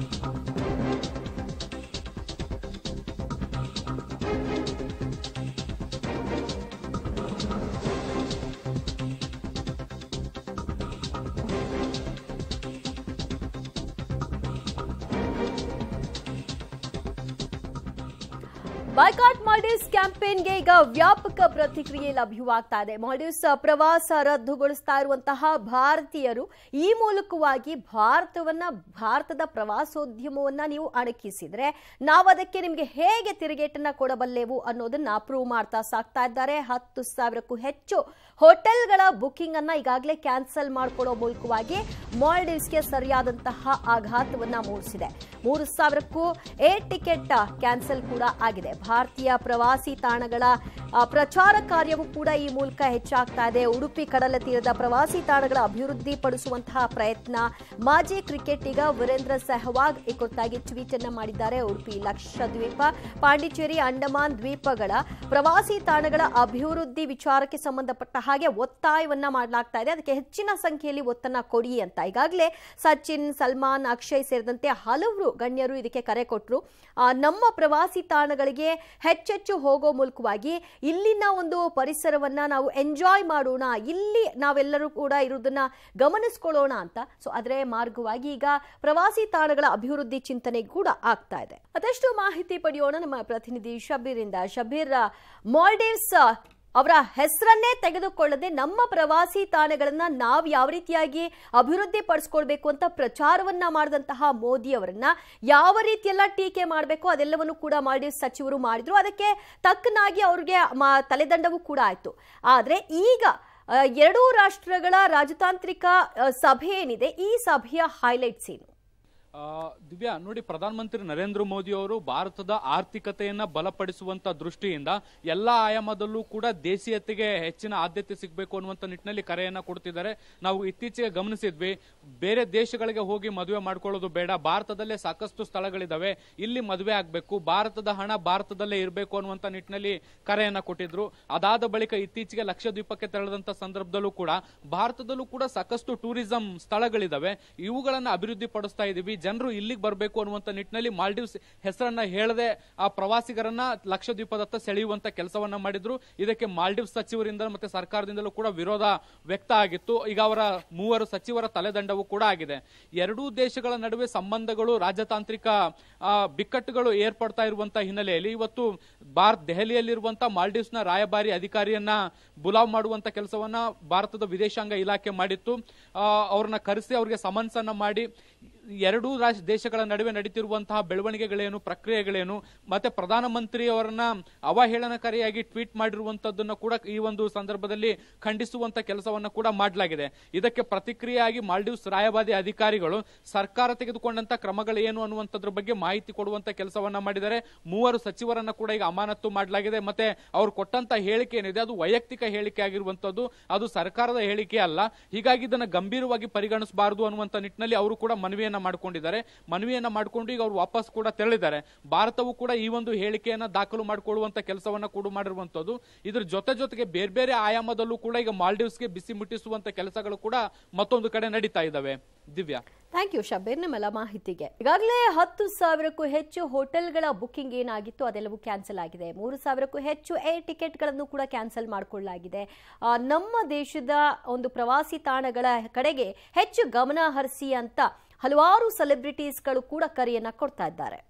Thank you. Boycott Maldives ಕ್ಯಾಂಪೇನ್ಗೆ ಈಗ ವ್ಯಾಪಕ ಪ್ರತಿಕ್ರಿಯೆ ಲಭ್ಯವಾಗ್ತಾ ಇದೆ ಮಾಲ್ಡೀವ್ಸ್ ಪ್ರವಾಸ ರದ್ದುಗೊಳಿಸ್ತಾ ಇರುವಂತಹ ಭಾರತೀಯರು ಈ ಮೂಲಕವಾಗಿ ಭಾರತವನ್ನ ಭಾರತದ ಪ್ರವಾಸೋದ್ಯಮವನ್ನ ನೀವು ಅಣಕಿಸಿದ್ರೆ ನಾವು ಅದಕ್ಕೆ ನಿಮಗೆ ಹೇಗೆ ತಿರುಗೇಟನ್ನು ಕೊಡಬಲ್ಲೆವು ಅನ್ನೋದನ್ನ ಪ್ರೂವ್ ಮಾಡ್ತಾ ಸಾಕ್ತಾ ಇದ್ದಾರೆ ಹತ್ತು ಸಾವಿರಕ್ಕೂ ಹೆಚ್ಚು ಹೋಟೆಲ್ಗಳ ಬುಕ್ಕಿಂಗ್ ಅನ್ನ ಈಗಾಗಲೇ ಕ್ಯಾನ್ಸಲ್ ಮಾಡಿಕೊಡೋ ಮೂಲಕವಾಗಿ ಮಾಲ್ಡೀವ್ಸ್ಗೆ ಸರಿಯಾದಂತಹ ಆಘಾತವನ್ನ ಮೂಡಿಸಿದೆ ಮೂರು ಸಾವಿರಕ್ಕೂ ಏರ್ ಟಿಕೆಟ್ ಕ್ಯಾನ್ಸಲ್ ಕೂಡ ಆಗಿದೆ ಭಾರತೀಯ ಪ್ರವಾಸಿ ತಾಣಗಳ ಪ್ರಚಾರ ಕಾರ್ಯವೂ ಕೂಡ ಈ ಮೂಲಕ ಹೆಚ್ಚಾಗ್ತಾ ಇದೆ ಉಡುಪಿ ಕಡಲ ತೀರದ ಪ್ರವಾಸಿ ತಾಣಗಳ ಅಭಿವೃದ್ಧಿ ಪಡಿಸುವಂತಹ ಪ್ರಯತ್ನ ಮಾಜಿ ಕ್ರಿಕೆಟಿಗ ವೀರೇಂದ್ರ ಸೆಹ್ವಾಗ್ ಈ ಕುರಿತಾಗಿ ಟ್ವೀಟ್ ಅನ್ನು ಮಾಡಿದ್ದಾರೆ ಉಡುಪಿ ಲಕ್ಷದ್ವೀಪ ಪಾಂಡಿಚೇರಿ ಅಂಡಮಾನ್ ದ್ವೀಪಗಳ ಪ್ರವಾಸಿ ತಾಣಗಳ ಅಭಿವೃದ್ಧಿ ವಿಚಾರಕ್ಕೆ ಸಂಬಂಧಪಟ್ಟ ಹಾಗೆ ಒತ್ತಾಯವನ್ನ ಮಾಡಲಾಗ್ತಾ ಇದೆ ಅದಕ್ಕೆ ಹೆಚ್ಚಿನ ಸಂಖ್ಯೆಯಲ್ಲಿ ಒತ್ತನ್ನ ಕೊಡಿ ಅಂತ ಈಗಾಗಲೇ ಸಚಿನ್ ಸಲ್ಮಾನ್ ಅಕ್ಷಯ್ ಸೇರಿದಂತೆ ಹಲವರು ಗಣ್ಯರು ಇದಕ್ಕೆ ಕರೆ ಕೊಟ್ಟರು ನಮ್ಮ ಪ್ರವಾಸಿ ತಾಣಗಳಿಗೆ ಹೆಚ್ಚೆಚ್ಚು ಹೋಗೋ ಮೂಲಕವಾಗಿ ಇಲ್ಲಿನ ಒಂದು ಪರಿಸರವನ್ನ ನಾವು ಎಂಜಾಯ್ ಮಾಡೋಣ ಇಲ್ಲಿ ನಾವೆಲ್ಲರೂ ಕೂಡ ಇರೋದನ್ನ ಗಮನಿಸ್ಕೊಳ್ಳೋಣ ಅಂತ ಸೊ ಅದರ ಮಾರ್ಗವಾಗಿ ಈಗ ಪ್ರವಾಸಿ ತಾಣಗಳ ಅಭಿವೃದ್ಧಿ ಚಿಂತನೆ ಕೂಡ ಆಗ್ತಾ ಇದೆ ಅದಷ್ಟು ಮಾಹಿತಿ ಪಡೆಯೋಣ ನಮ್ಮ ಪ್ರತಿನಿಧಿ ಇಂದ ಶಬೀರ್ ಮಾಲ್ಡೀವ್ಸ್ ಅವರ ಹೆಸರನ್ನೇ ತೆಗೆದುಕೊಳ್ಳದೆ ನಮ್ಮ ಪ್ರವಾಸಿ ತಾಣಗಳನ್ನ ನಾವು ಯಾವ ರೀತಿಯಾಗಿ ಅಭಿವೃದ್ಧಿ ಪಡಿಸ್ಕೊಳ್ಬೇಕು ಅಂತ ಪ್ರಚಾರವನ್ನ ಮಾಡಿದಂತಹ ಮೋದಿ ಅವರನ್ನ ಯಾವ ರೀತಿಯೆಲ್ಲ ಟೀಕೆ ಮಾಡಬೇಕು ಅದೆಲ್ಲವನ್ನು ಕೂಡ ಮಾಡಿ ಸಚಿವರು ಮಾಡಿದ್ರು ಅದಕ್ಕೆ ತಕ್ಕನಾಗಿ ಅವ್ರಿಗೆ ತಲೆದಂಡವೂ ಕೂಡ ಆಯ್ತು ಆದರೆ ಈಗ ಎರಡೂ ರಾಷ್ಟ್ರಗಳ ರಾಜತಾಂತ್ರಿಕ ಸಭೆ ಏನಿದೆ ಈ ಸಭೆಯ ಹೈಲೈಟ್ಸ್ ಏನು ದಿವ್ಯಾ ನೋಡಿ ಪ್ರಧಾನಮಂತ್ರಿ ನರೇಂದ್ರ ಮೋದಿ ಅವರು ಭಾರತದ ಆರ್ಥಿಕತೆಯನ್ನ ಬಲಪಡಿಸುವಂತ ದೃಷ್ಟಿಯಿಂದ ಎಲ್ಲ ಆಯಾಮದಲ್ಲೂ ಕೂಡ ದೇಶೀಯತೆಗೆ ಹೆಚ್ಚಿನ ಆದ್ಯತೆ ಸಿಗಬೇಕು ಅನ್ನುವಂತ ನಿಟ್ಟಿನಲ್ಲಿ ಕರೆಯನ್ನ ಕೊಡ್ತಿದ್ದಾರೆ ನಾವು ಇತ್ತೀಚೆಗೆ ಗಮನಿಸಿದ್ವಿ ಬೇರೆ ದೇಶಗಳಿಗೆ ಹೋಗಿ ಮದುವೆ ಮಾಡ್ಕೊಳ್ಳೋದು ಬೇಡ ಭಾರತದಲ್ಲೇ ಸಾಕಷ್ಟು ಸ್ಥಳಗಳಿದಾವೆ ಇಲ್ಲಿ ಮದುವೆ ಆಗಬೇಕು ಭಾರತದ ಹಣ ಭಾರತದಲ್ಲೇ ಇರಬೇಕು ಅನ್ನುವಂತ ನಿಟ್ಟಿನಲ್ಲಿ ಕರೆಯನ್ನ ಕೊಟ್ಟಿದ್ರು ಅದಾದ ಬಳಿಕ ಇತ್ತೀಚೆಗೆ ಲಕ್ಷದ್ವೀಪಕ್ಕೆ ತೆರಳದಂತ ಸಂದರ್ಭದಲ್ಲೂ ಕೂಡ ಭಾರತದಲ್ಲೂ ಕೂಡ ಸಾಕಷ್ಟು ಟೂರಿಸಂ ಸ್ಥಳಗಳಿದಾವೆ ಇವುಗಳನ್ನು ಅಭಿವೃದ್ಧಿ ಪಡಿಸ್ತಾ ಇದೀವಿ ಜನರು ಇಲ್ಲಿಗೆ ಬರಬೇಕು ಅನ್ನುವಂಥ ನಿಟ್ಟಿನಲ್ಲಿ ಮಾಲ್ಡೀವ್ಸ್ ಹೆಸರನ್ನ ಹೇಳದೆ ಆ ಪ್ರವಾಸಿಗರನ್ನ ಲಕ್ಷದ್ವೀಪದತ್ತ ಸೆಳೆಯುವಂತ ಕೆಲಸವನ್ನ ಮಾಡಿದ್ರು ಇದಕ್ಕೆ ಮಾಲ್ಡೀವ್ಸ್ ಸಚಿವರಿಂದ ಮತ್ತೆ ಸರ್ಕಾರದಿಂದಲೂ ಕೂಡ ವಿರೋಧ ವ್ಯಕ್ತ ಆಗಿತ್ತು ಈಗ ಅವರ ಮೂವರು ಸಚಿವರ ತಲೆದಂಡವೂ ಕೂಡ ಆಗಿದೆ ಎರಡೂ ದೇಶಗಳ ನಡುವೆ ಸಂಬಂಧಗಳು ರಾಜತಾಂತ್ರಿಕ ಬಿಕ್ಕಟ್ಟುಗಳು ಏರ್ಪಡ್ತಾ ಇರುವಂತಹ ಹಿನ್ನೆಲೆಯಲ್ಲಿ ಇವತ್ತು ಭಾರತ್ ದೆಹಲಿಯಲ್ಲಿರುವಂತಹ ಮಾಲ್ಡೀವ್ಸ್ನ ರಾಯಭಾರಿ ಅಧಿಕಾರಿಯನ್ನ ಬುಲಾವ್ ಮಾಡುವಂತ ಕೆಲಸವನ್ನ ಭಾರತದ ವಿದೇಶಾಂಗ ಇಲಾಖೆ ಮಾಡಿತ್ತು ಅವ್ರನ್ನ ಕರೆಸಿ ಅವರಿಗೆ ಸಮನ್ಸ್ ಅನ್ನ ಮಾಡಿ ಎರಡೂ ರಾಜ್ಯ ದೇಶಗಳ ನಡುವೆ ನಡೀತಿರುವಂತಹ ಬೆಳವಣಿಗೆಗಳೇನು ಪ್ರಕ್ರಿಯೆಗಳೇನು ಮತ್ತೆ ಪ್ರಧಾನಮಂತ್ರಿಯವರನ್ನ ಅವಹೇಳನಕಾರಿಯಾಗಿ ಟ್ವೀಟ್ ಮಾಡಿರುವಂತದ್ದನ್ನ ಕೂಡ ಈ ಒಂದು ಸಂದರ್ಭದಲ್ಲಿ ಖಂಡಿಸುವಂತ ಕೆಲಸವನ್ನ ಕೂಡ ಮಾಡಲಾಗಿದೆ ಇದಕ್ಕೆ ಪ್ರತಿಕ್ರಿಯೆಯಾಗಿ ಮಾಲ್ಡೀವ್ಸ್ ರಾಯಭಾರಿ ಅಧಿಕಾರಿಗಳು ಸರ್ಕಾರ ತೆಗೆದುಕೊಂಡಂತ ಕ್ರಮಗಳೇನು ಅನ್ನುವಂಥದ್ರ ಬಗ್ಗೆ ಮಾಹಿತಿ ಕೊಡುವಂತ ಕೆಲಸವನ್ನ ಮಾಡಿದ್ದಾರೆ ಮೂವರು ಸಚಿವರನ್ನ ಕೂಡ ಈಗ ಅಮಾನತು ಮಾಡಲಾಗಿದೆ ಮತ್ತೆ ಅವರು ಕೊಟ್ಟಂತ ಹೇಳಿಕೆ ಏನಿದೆ ಅದು ವೈಯಕ್ತಿಕ ಹೇಳಿಕೆ ಆಗಿರುವಂತದ್ದು ಅದು ಸರ್ಕಾರದ ಹೇಳಿಕೆ ಅಲ್ಲ ಹೀಗಾಗಿ ಇದನ್ನು ಗಂಭೀರವಾಗಿ ಪರಿಗಣಿಸಬಾರದು ಅನ್ನುವಂಥ ನಿಟ್ಟಿನಲ್ಲಿ ಅವರು ಕೂಡ ಮನವಿ ಮನವಿಯನ್ನ ಮಾಡಿಕೊಂಡಿದ್ದಾರೆ ಮನವಿಯನ್ನ ಮಾಡಿಕೊಂಡು ಈಗ ಅವರು ವಾಪಸ್ ಕೂಡ ತೆರಳಿದ್ದಾರೆ ಭಾರತವು ಕೂಡ ಈ ಒಂದು ಹೇಳಿಕೆಯನ್ನ ದಾಖಲು ಮಾಡಿಕೊಳ್ಳುವಂತ ಕೆಲಸವನ್ನ ಕೂಡ ಮಾಡಿರುವಂತದ್ದು ಇದ್ರ ಜೊತೆ ಜೊತೆಗೆ ಬೇರೆ ಬೇರೆ ಆಯಾಮದಲ್ಲೂ ಕೂಡ ಈಗ ಮಾಲ್ಡೀವ್ಸ್ಗೆ ಬಿಸಿ ಮುಟ್ಟಿಸುವಂತ ಕೆಲಸಗಳು ಕೂಡ ಮತ್ತೊಂದು ಕಡೆ ನಡೀತಾ ಇದ್ದಾವೆ ದಿವ್ಯಾ ಥ್ಯಾಂಕ್ ಯು ಶಬೀರ್ ನಿಮ್ಮೆಲ್ಲ ಮಾಹಿತಿಗೆ ಈಗಾಗಲೇ ಹತ್ತು ಸಾವಿರಕ್ಕೂ ಹೆಚ್ಚು ಹೋಟೆಲ್ಗಳ ಬುಕ್ಕಿಂಗ್ ಏನಾಗಿತ್ತು ಅದೆಲ್ಲವೂ ಕ್ಯಾನ್ಸಲ್ ಆಗಿದೆ ಮೂರು ಸಾವಿರಕ್ಕೂ ಹೆಚ್ಚು ಏರ್ ಟಿಕೆಟ್ಗಳನ್ನು ಕೂಡ ಕ್ಯಾನ್ಸಲ್ ಮಾಡಿಕೊಳ್ಳಲಾಗಿದೆ ನಮ್ಮ ದೇಶದ ಒಂದು ಪ್ರವಾಸಿ ತಾಣಗಳ ಕಡೆಗೆ ಹೆಚ್ಚು ಗಮನ ಹರಿಸಿ ಅಂತ ಹಲವಾರು ಸೆಲೆಬ್ರಿಟೀಸ್ಗಳು ಕೂಡ ಕರೆಯನ್ನು ಕೊಡ್ತಾ ಇದ್ದಾರೆ